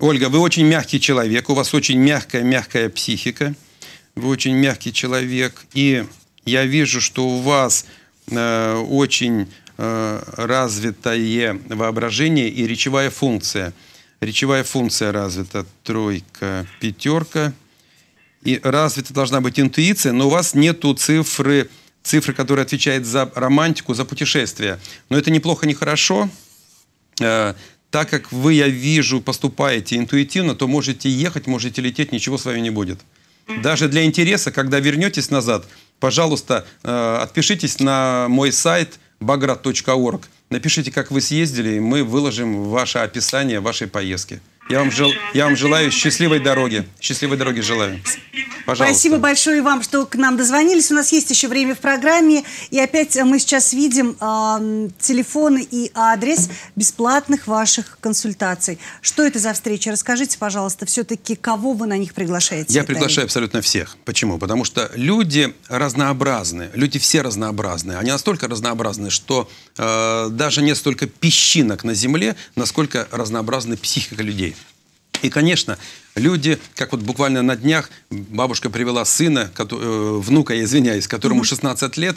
Ольга, вы очень мягкий человек, у вас очень мягкая-мягкая психика, вы очень мягкий человек, и я вижу, что у вас э, очень э, развитое воображение и речевая функция. Речевая функция развита. Тройка, пятерка – и развита должна быть интуиция, но у вас нету цифры, цифры, которая отвечает за романтику, за путешествие. Но это неплохо, не хорошо. Э, так как вы, я вижу, поступаете интуитивно, то можете ехать, можете лететь, ничего с вами не будет. Даже для интереса, когда вернетесь назад, пожалуйста, э, отпишитесь на мой сайт bagrat.org. Напишите, как вы съездили, и мы выложим ваше описание вашей поездки. Я вам, жел... я вам желаю счастливой дороги. Счастливой дороги желаю. Пожалуйста. Спасибо большое вам, что к нам дозвонились. У нас есть еще время в программе. И опять мы сейчас видим э, телефон и адрес бесплатных ваших консультаций. Что это за встреча? Расскажите, пожалуйста, все-таки, кого вы на них приглашаете? Я приглашаю абсолютно всех. Почему? Потому что люди разнообразны. Люди все разнообразны. Они настолько разнообразны, что э, даже нет столько песчинок на земле, насколько разнообразны психика людей. И, конечно, люди, как вот буквально на днях бабушка привела сына, э, внука, извиняюсь, которому 16 лет,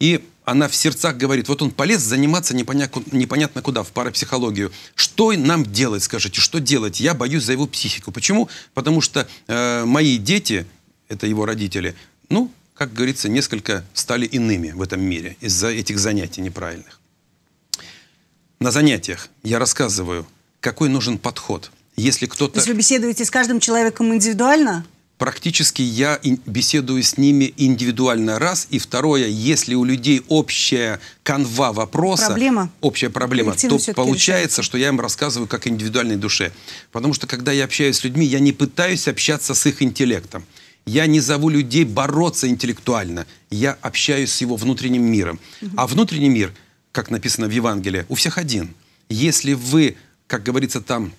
и она в сердцах говорит, вот он полез заниматься непонятно, непонятно куда, в парапсихологию. Что нам делать, скажите, что делать? Я боюсь за его психику. Почему? Потому что э, мои дети, это его родители, ну, как говорится, несколько стали иными в этом мире из-за этих занятий неправильных. На занятиях я рассказываю, какой нужен подход – если кто-то... То есть вы беседуете с каждым человеком индивидуально? Практически я беседую с ними индивидуально, раз. И второе, если у людей общая канва вопроса, проблема. общая проблема, то получается, решается. что я им рассказываю как индивидуальной душе. Потому что, когда я общаюсь с людьми, я не пытаюсь общаться с их интеллектом. Я не зову людей бороться интеллектуально. Я общаюсь с его внутренним миром. Угу. А внутренний мир, как написано в Евангелии, у всех один. Если вы, как говорится там,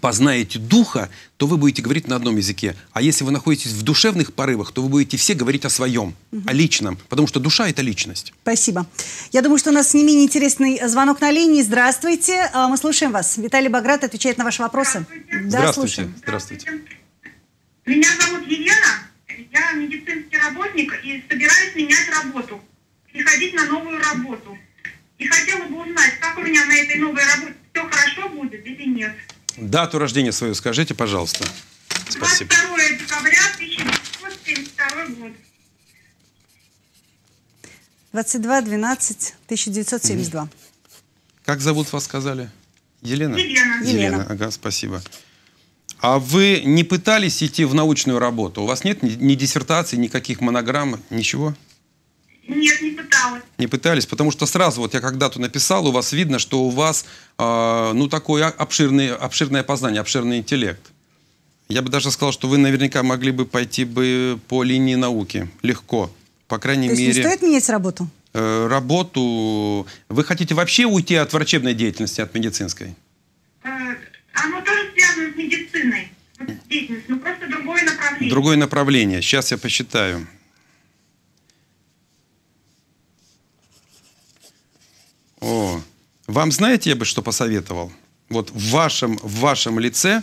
познаете Духа, то вы будете говорить на одном языке. А если вы находитесь в душевных порывах, то вы будете все говорить о своем, угу. о личном. Потому что душа – это личность. Спасибо. Я думаю, что у нас не менее интересный звонок на линии. Здравствуйте. А, мы слушаем вас. Виталий Баграт отвечает на ваши вопросы. Здравствуйте. Да, Здравствуйте. Здравствуйте. Меня зовут Елена. Я медицинский работник и собираюсь менять работу. Переходить на новую работу. И хотела бы узнать, как у меня на этой новой работе все хорошо будет или нет. Дату рождения свою скажите, пожалуйста. Спасибо. 22 декабря 1972 год. 22 12 1972. Угу. Как зовут вас, сказали? Елена? Елена. Елена. Елена, ага, спасибо. А вы не пытались идти в научную работу? У вас нет ни, ни диссертации, никаких монограмм, ничего? Нет, не пыталась. Не пытались, потому что сразу, вот я когда-то написал, у вас видно, что у вас, э, ну, такое обширное, обширное познание, обширный интеллект. Я бы даже сказал, что вы наверняка могли бы пойти бы по линии науки легко, по крайней То мере. не стоит менять работу? Э, работу. Вы хотите вообще уйти от врачебной деятельности, от медицинской? Э, оно тоже связано с медициной, деятельность, но ну, просто другое направление. Другое направление. Сейчас я посчитаю. Вам знаете, я бы что посоветовал? Вот в вашем, в вашем лице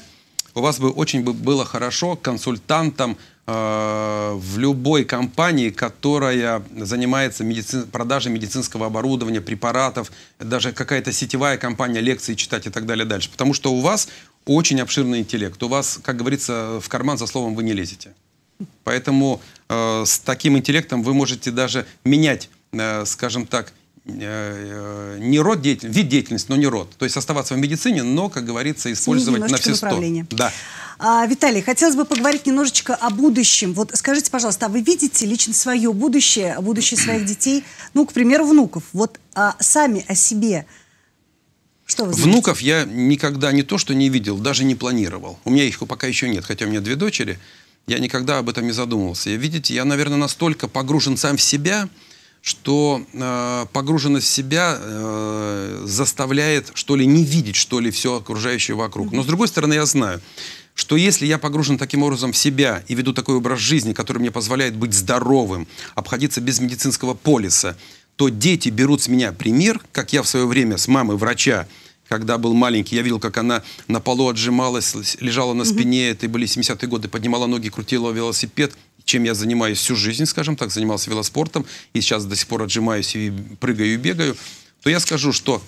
у вас бы очень бы было хорошо консультантом э, в любой компании, которая занимается медици... продажей медицинского оборудования, препаратов, даже какая-то сетевая компания, лекции читать и так далее дальше. Потому что у вас очень обширный интеллект. У вас, как говорится, в карман за словом вы не лезете. Поэтому э, с таким интеллектом вы можете даже менять, э, скажем так, Э, не род деятельности, вид деятельности, но не род. То есть оставаться в медицине, но, как говорится, использовать на все сто. Да. А, Виталий, хотелось бы поговорить немножечко о будущем. Вот скажите, пожалуйста, а вы видите лично свое будущее, будущее своих детей, ну, к примеру, внуков? Вот а, сами о себе что вы знаете? Внуков я никогда не то, что не видел, даже не планировал. У меня их пока еще нет, хотя у меня две дочери. Я никогда об этом не задумывался. И, видите, я, наверное, настолько погружен сам в себя, что э, погруженность в себя э, заставляет, что ли, не видеть, что ли, все окружающее вокруг. Но, с другой стороны, я знаю, что если я погружен таким образом в себя и веду такой образ жизни, который мне позволяет быть здоровым, обходиться без медицинского полиса, то дети берут с меня пример, как я в свое время с мамой врача, когда был маленький, я видел, как она на полу отжималась, лежала на спине, это были 70-е годы, поднимала ноги, крутила велосипед чем я занимаюсь всю жизнь, скажем так, занимался велоспортом, и сейчас до сих пор отжимаюсь и прыгаю и бегаю, то я скажу, что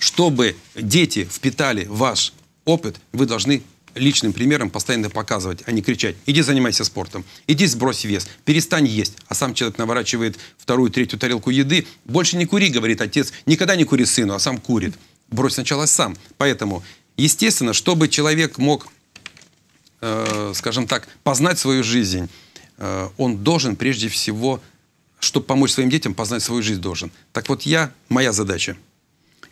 чтобы дети впитали ваш опыт, вы должны личным примером постоянно показывать, а не кричать. Иди занимайся спортом, иди сбрось вес, перестань есть. А сам человек наворачивает вторую, третью тарелку еды. Больше не кури, говорит отец. Никогда не кури сыну, а сам курит. Брось сначала сам. Поэтому, естественно, чтобы человек мог Э, скажем так, познать свою жизнь, э, он должен прежде всего, чтобы помочь своим детям, познать свою жизнь должен. Так вот я, моя задача,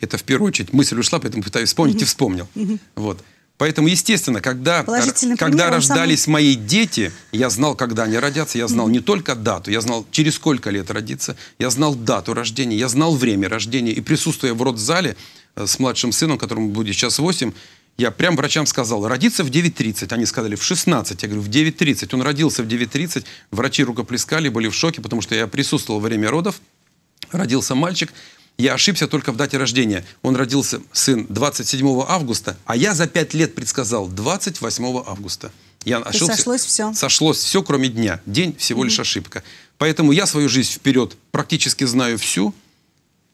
это в первую очередь мысль ушла, поэтому пытаюсь вспомнить и вспомнил. Вот. Поэтому, естественно, когда, когда пример, рождались сам... мои дети, я знал, когда они родятся, я знал не только дату, я знал, через сколько лет родиться, я знал дату рождения, я знал время рождения. И присутствуя в родзале э, с младшим сыном, которому будет сейчас 8, я прям врачам сказал, родиться в 9.30. Они сказали, в 16. Я говорю, в 9.30. Он родился в 9.30. Врачи рукоплескали, были в шоке, потому что я присутствовал во время родов. Родился мальчик. Я ошибся только в дате рождения. Он родился, сын, 27 августа, а я за 5 лет предсказал 28 августа. Я ошибся. сошлось все. Сошлось все, кроме дня. День всего mm -hmm. лишь ошибка. Поэтому я свою жизнь вперед практически знаю всю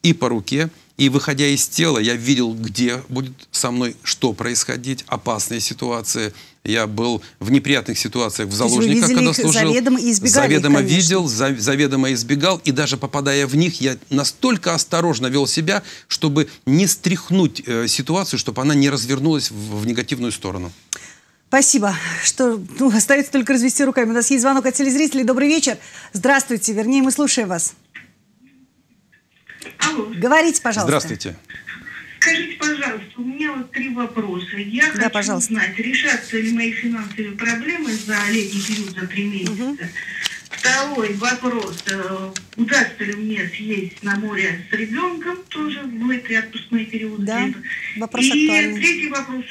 и по руке, и выходя из тела, я видел, где будет со мной что происходить, опасные ситуации. Я был в неприятных ситуациях, в заложниках, когда служил. Заведомо, избегали заведомо видел, заведомо избегал. И даже попадая в них, я настолько осторожно вел себя, чтобы не стряхнуть э, ситуацию, чтобы она не развернулась в, в негативную сторону. Спасибо. Что, ну, остается только развести руками. У нас есть звонок от телезрителей. Добрый вечер. Здравствуйте. Вернее, мы слушаем вас. Алло. Говорите, пожалуйста. Здравствуйте. Скажите, пожалуйста, у меня вот три вопроса. Я да, хочу пожалуйста. знать, решатся ли мои финансовые проблемы за летний период, за три месяца. Угу. Второй вопрос. Э, удастся ли мне съездить на море с ребенком? Тоже будет и отпускной период. Да, вопрос И актуальный. третий вопрос.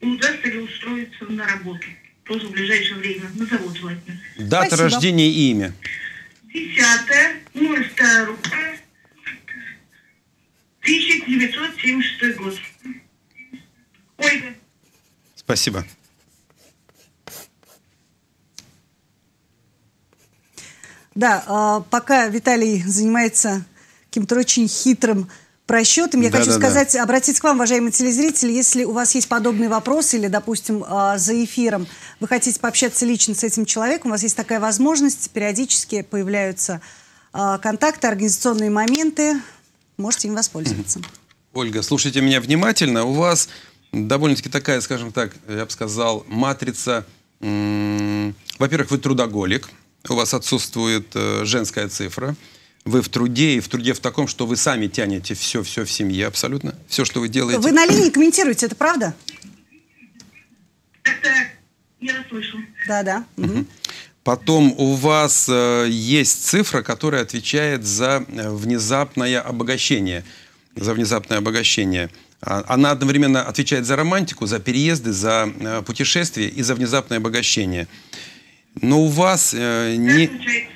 Удастся ли устроиться на работу? Тоже в ближайшее время. На завод желательно. Дата Спасибо. рождения и имя? 10 02 1976 год. Ольга. Спасибо. Да, а, пока Виталий занимается каким-то очень хитрым просчетом. Я да, хочу да, сказать, да. обратиться к вам, уважаемые телезрители, если у вас есть подобные вопросы или, допустим, э, за эфиром вы хотите пообщаться лично с этим человеком, у вас есть такая возможность, периодически появляются э, контакты, организационные моменты, можете им воспользоваться. Ольга, слушайте меня внимательно. У вас довольно-таки такая, скажем так, я бы сказал, матрица. Во-первых, вы трудоголик, у вас отсутствует э, женская цифра. Вы в труде, и в труде в таком, что вы сами тянете все-все в семье абсолютно. Все, что вы делаете. Вы на линии комментируете, это правда? Это я расслышу. Да-да. Угу. Потом у вас э, есть цифра, которая отвечает за э, внезапное обогащение. За внезапное обогащение. А, она одновременно отвечает за романтику, за переезды, за э, путешествия и за внезапное обогащение. Но у вас не...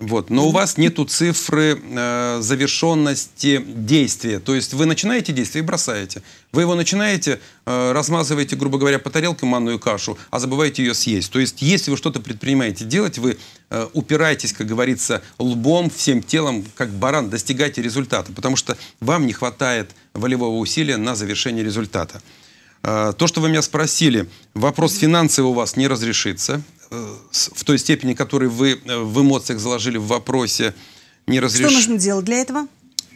Вот. Но у вас нету цифры э, завершенности действия. То есть вы начинаете действие и бросаете. Вы его начинаете, э, размазываете, грубо говоря, по тарелке манную кашу, а забываете ее съесть. То есть если вы что-то предпринимаете делать, вы э, упираетесь, как говорится, лбом, всем телом, как баран, достигаете результата, потому что вам не хватает волевого усилия на завершение результата. Э, то, что вы меня спросили, вопрос финансовый у вас не разрешится. Э, в той степени, которую вы э, в эмоциях заложили в вопросе, не разрешить. Что нужно делать для этого?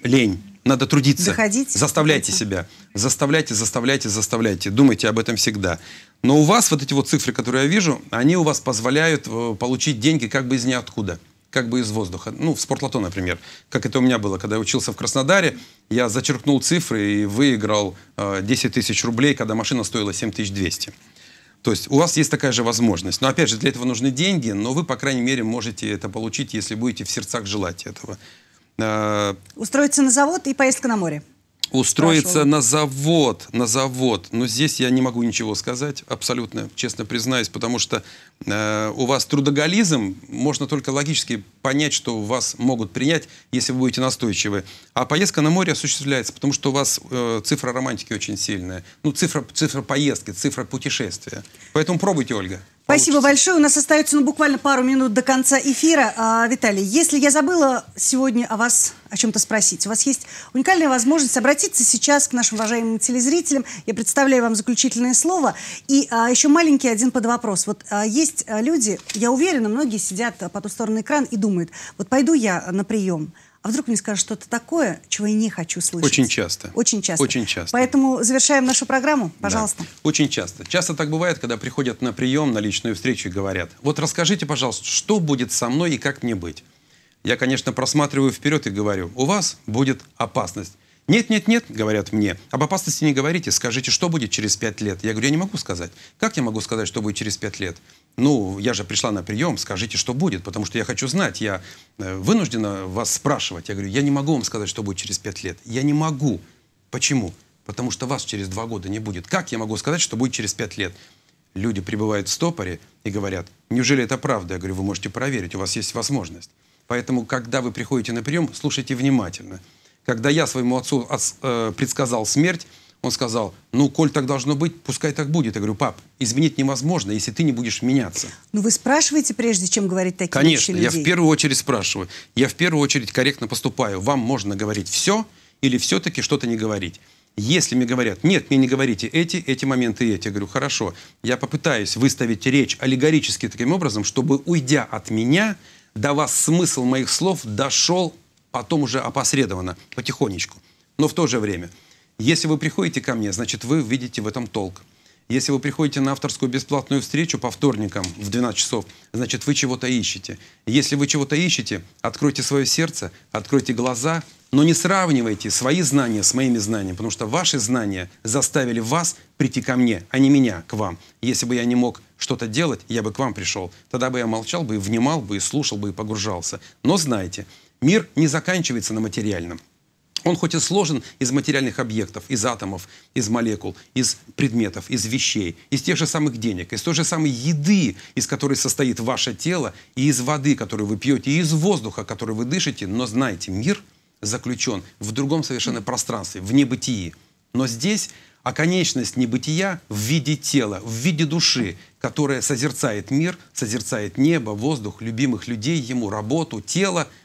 Лень. Надо трудиться. Заходить. Заставляйте себя. Заставляйте, заставляйте, заставляйте. Думайте об этом всегда. Но у вас вот эти вот цифры, которые я вижу, они у вас позволяют э, получить деньги как бы из ниоткуда как бы из воздуха. Ну, в спортлото, например. Как это у меня было, когда я учился в Краснодаре, я зачеркнул цифры и выиграл э, 10 тысяч рублей, когда машина стоила 7200. То есть у вас есть такая же возможность. Но опять же, для этого нужны деньги, но вы, по крайней мере, можете это получить, если будете в сердцах желать этого. А, Устроиться на завод и поездка на море устроиться на завод, на завод. Но здесь я не могу ничего сказать, абсолютно, честно признаюсь, потому что э, у вас трудоголизм, можно только логически понять, что вас могут принять, если вы будете настойчивы. А поездка на море осуществляется, потому что у вас э, цифра романтики очень сильная. Ну, цифра, цифра поездки, цифра путешествия. Поэтому пробуйте, Ольга. Спасибо большое. У нас остается ну, буквально пару минут до конца эфира. А, Виталий, если я забыла сегодня о вас о чем-то спросить, у вас есть уникальная возможность обратиться сейчас к нашим уважаемым телезрителям. Я представляю вам заключительное слово. И а, еще маленький один под вопрос. Вот а, есть а, люди, я уверена, многие сидят а, по ту сторону экрана и думают, вот пойду я на прием, а вдруг мне скажут что-то такое, чего я не хочу слышать? Очень часто. Очень часто. Очень часто. Поэтому завершаем нашу программу, пожалуйста. Да. Очень часто. Часто так бывает, когда приходят на прием, на личную встречу и говорят, вот расскажите, пожалуйста, что будет со мной и как мне быть? Я, конечно, просматриваю вперед и говорю, у вас будет опасность. Нет, нет, нет, говорят мне, об опасности не говорите, скажите, что будет через пять лет. Я говорю, я не могу сказать. Как я могу сказать, что будет через пять лет? ну, я же пришла на прием, скажите, что будет, потому что я хочу знать, я э, вынуждена вас спрашивать. Я говорю, я не могу вам сказать, что будет через пять лет. Я не могу. Почему? Потому что вас через два года не будет. Как я могу сказать, что будет через пять лет? Люди пребывают в стопоре и говорят, неужели это правда? Я говорю, вы можете проверить, у вас есть возможность. Поэтому, когда вы приходите на прием, слушайте внимательно. Когда я своему отцу э, предсказал смерть, он сказал, ну, коль так должно быть, пускай так будет. Я говорю, пап, изменить невозможно, если ты не будешь меняться. Но ну, вы спрашиваете, прежде чем говорить такие Конечно, вещи Конечно, я в первую очередь спрашиваю. Я в первую очередь корректно поступаю. Вам можно говорить все или все-таки что-то не говорить. Если мне говорят, нет, мне не говорите эти, эти моменты эти, я говорю, хорошо, я попытаюсь выставить речь аллегорически таким образом, чтобы, уйдя от меня, до вас смысл моих слов дошел потом уже опосредованно, потихонечку. Но в то же время – если вы приходите ко мне, значит, вы видите в этом толк. Если вы приходите на авторскую бесплатную встречу по вторникам в 12 часов, значит, вы чего-то ищете. Если вы чего-то ищете, откройте свое сердце, откройте глаза, но не сравнивайте свои знания с моими знаниями, потому что ваши знания заставили вас прийти ко мне, а не меня к вам. Если бы я не мог что-то делать, я бы к вам пришел. Тогда бы я молчал бы и внимал бы, и слушал бы, и погружался. Но знайте, мир не заканчивается на материальном. Он хоть и сложен из материальных объектов, из атомов, из молекул, из предметов, из вещей, из тех же самых денег, из той же самой еды, из которой состоит ваше тело, и из воды, которую вы пьете, и из воздуха, который вы дышите, но знаете, мир заключен в другом совершенно пространстве, в небытии. Но здесь оконечность небытия в виде тела, в виде души, которая созерцает мир, созерцает небо, воздух, любимых людей, ему работу, тело —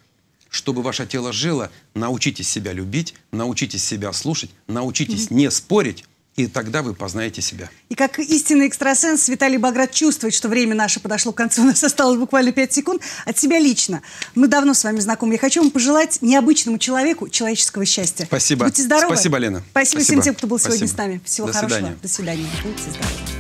чтобы ваше тело жило, научитесь себя любить, научитесь себя слушать, научитесь mm -hmm. не спорить, и тогда вы познаете себя. И как истинный экстрасенс Виталий Баграт чувствует, что время наше подошло к концу. У нас осталось буквально 5 секунд. От себя лично. Мы давно с вами знакомы. Я хочу вам пожелать необычному человеку человеческого счастья. Спасибо. Будьте здоровы. Спасибо, Лена. Спасибо, Спасибо. всем тем, кто был Спасибо. сегодня с нами. Всего До хорошего. Свидания. До свидания. Будьте здоровы.